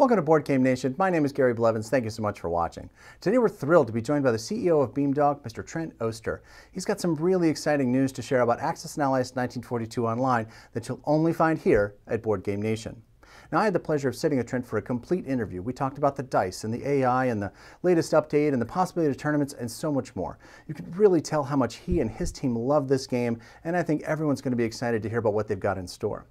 Welcome to Board Game Nation. My name is Gary Blevins. Thank you so much for watching. Today we're thrilled to be joined by the CEO of Beamdog, Mr. Trent Oster. He's got some really exciting news to share about Access and Allies 1942 Online that you'll only find here at Board Game Nation. Now, I had the pleasure of sitting with Trent for a complete interview. We talked about the dice and the AI and the latest update and the possibility of tournaments and so much more. You could really tell how much he and his team love this game, and I think everyone's going to be excited to hear about what they've got in store.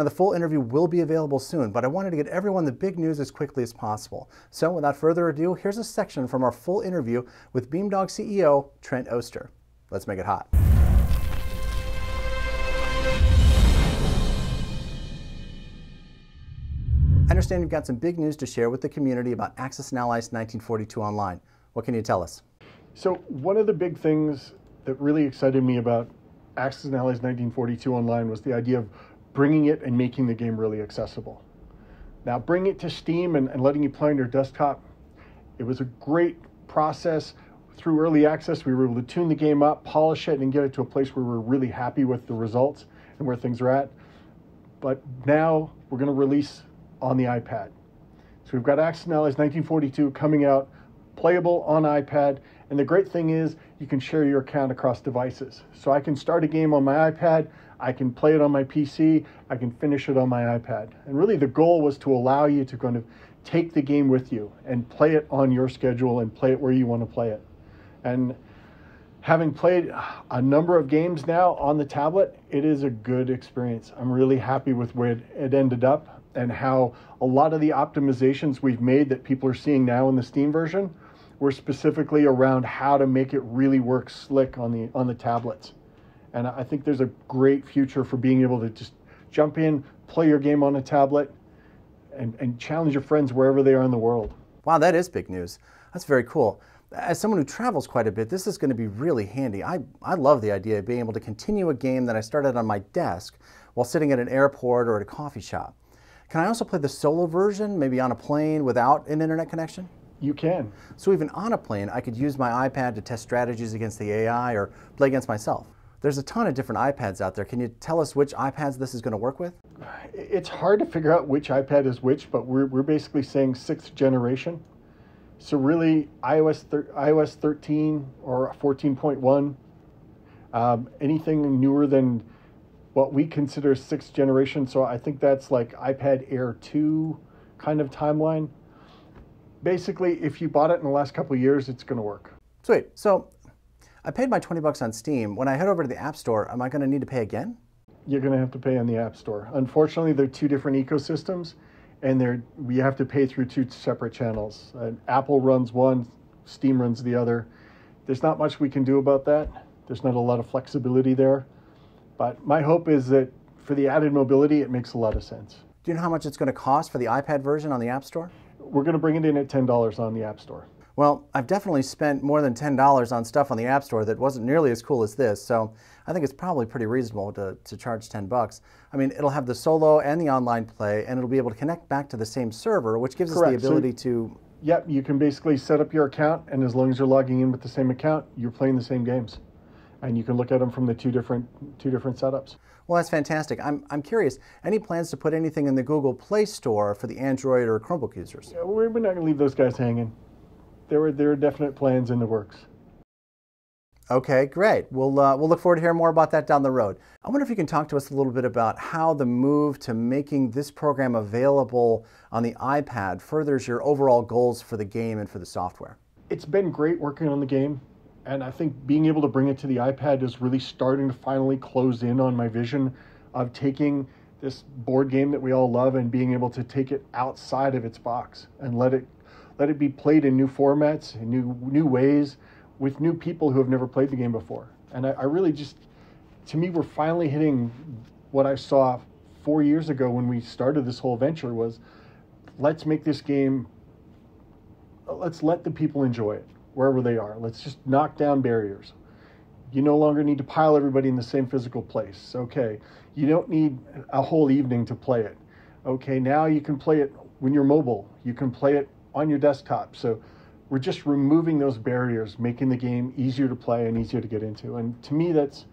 Now, the full interview will be available soon, but I wanted to get everyone the big news as quickly as possible. So, without further ado, here's a section from our full interview with Beamdog CEO Trent Oster. Let's make it hot. I understand you've got some big news to share with the community about Access and Allies 1942 Online. What can you tell us? So, one of the big things that really excited me about Access and Allies 1942 Online was the idea of bringing it and making the game really accessible. Now, bring it to Steam and, and letting you play on your desktop. It was a great process. Through early access, we were able to tune the game up, polish it, and get it to a place where we're really happy with the results and where things are at. But now we're going to release on the iPad. So we've got Axon Allies 1942 coming out, playable on iPad. And the great thing is, you can share your account across devices. So I can start a game on my iPad, I can play it on my PC, I can finish it on my iPad. And really, the goal was to allow you to kind of take the game with you and play it on your schedule and play it where you want to play it. And having played a number of games now on the tablet, it is a good experience. I'm really happy with where it ended up and how a lot of the optimizations we've made that people are seeing now in the Steam version were specifically around how to make it really work slick on the on the tablets. And I think there's a great future for being able to just jump in, play your game on a tablet, and, and challenge your friends wherever they are in the world. Wow, that is big news. That's very cool. As someone who travels quite a bit, this is going to be really handy. I, I love the idea of being able to continue a game that I started on my desk while sitting at an airport or at a coffee shop. Can I also play the solo version, maybe on a plane without an internet connection? You can. So even on a plane, I could use my iPad to test strategies against the AI or play against myself. There's a ton of different iPads out there. Can you tell us which iPads this is going to work with? It's hard to figure out which iPad is which, but we're, we're basically saying sixth generation. So really, iOS thir- iOS 13 or 14.1, um, anything newer than what we consider sixth generation. So I think that's like iPad Air 2 kind of timeline. Basically, if you bought it in the last couple years, it's going to work. Sweet. So I paid my 20 bucks on Steam. When I head over to the App Store, am I going to need to pay again? You're going to have to pay on the App Store. Unfortunately, they're two different ecosystems, and they're, we have to pay through two separate channels. Uh, Apple runs one, Steam runs the other. There's not much we can do about that. There's not a lot of flexibility there. But my hope is that for the added mobility, it makes a lot of sense. Do you know how much it's going to cost for the iPad version on the App Store? We're going to bring it in at $10 on the App Store. Well, I've definitely spent more than $10 on stuff on the App Store that wasn't nearly as cool as this, so I think it's probably pretty reasonable to, to charge 10 bucks. I mean, it'll have the solo and the online play, and it'll be able to connect back to the same server, which gives Correct. us the ability so, to. Yep, you can basically set up your account, and as long as you're logging in with the same account, you're playing the same games. And you can look at them from the two different, two different setups. Well, that's fantastic. I'm, I'm curious, any plans to put anything in the Google Play Store for the Android or Chromebook users? Yeah, we're not going to leave those guys hanging there were there are definite plans in the works. Okay, great. We'll uh, we'll look forward to hearing more about that down the road. I wonder if you can talk to us a little bit about how the move to making this program available on the iPad furthers your overall goals for the game and for the software. It's been great working on the game, and I think being able to bring it to the iPad is really starting to finally close in on my vision of taking this board game that we all love and being able to take it outside of its box and let it let it be played in new formats, in new new ways, with new people who have never played the game before. And I, I really just, to me, we're finally hitting what I saw four years ago when we started this whole venture was, let's make this game. Let's let the people enjoy it wherever they are. Let's just knock down barriers. You no longer need to pile everybody in the same physical place. Okay. You don't need a whole evening to play it. Okay. Now you can play it when you're mobile. You can play it on your desktop. So we're just removing those barriers, making the game easier to play and easier to get into. And to me, that's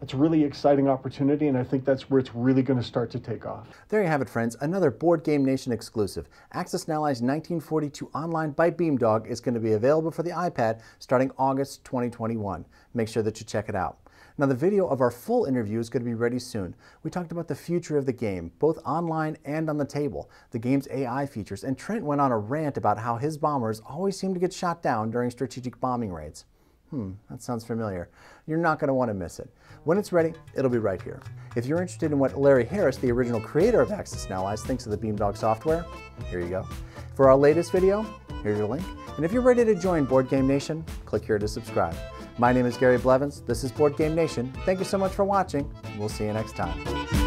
that's a really exciting opportunity, and I think that's where it's really going to start to take off. There you have it, friends. Another Board Game Nation exclusive. Access and Allies 1942 Online by Beamdog is going to be available for the iPad starting August 2021. Make sure that you check it out. Now the video of our full interview is going to be ready soon. We talked about the future of the game, both online and on the table, the game's AI features, and Trent went on a rant about how his bombers always seem to get shot down during strategic bombing raids. Hmm, that sounds familiar. You're not going to want to miss it. When it's ready, it'll be right here. If you're interested in what Larry Harris, the original creator of Axis and Allies, thinks of the Beamdog software, here you go. For our latest video, here's your link. And if you're ready to join Board Game Nation, click here to subscribe. My name is Gary Blevins. This is Board Game Nation. Thank you so much for watching. We'll see you next time.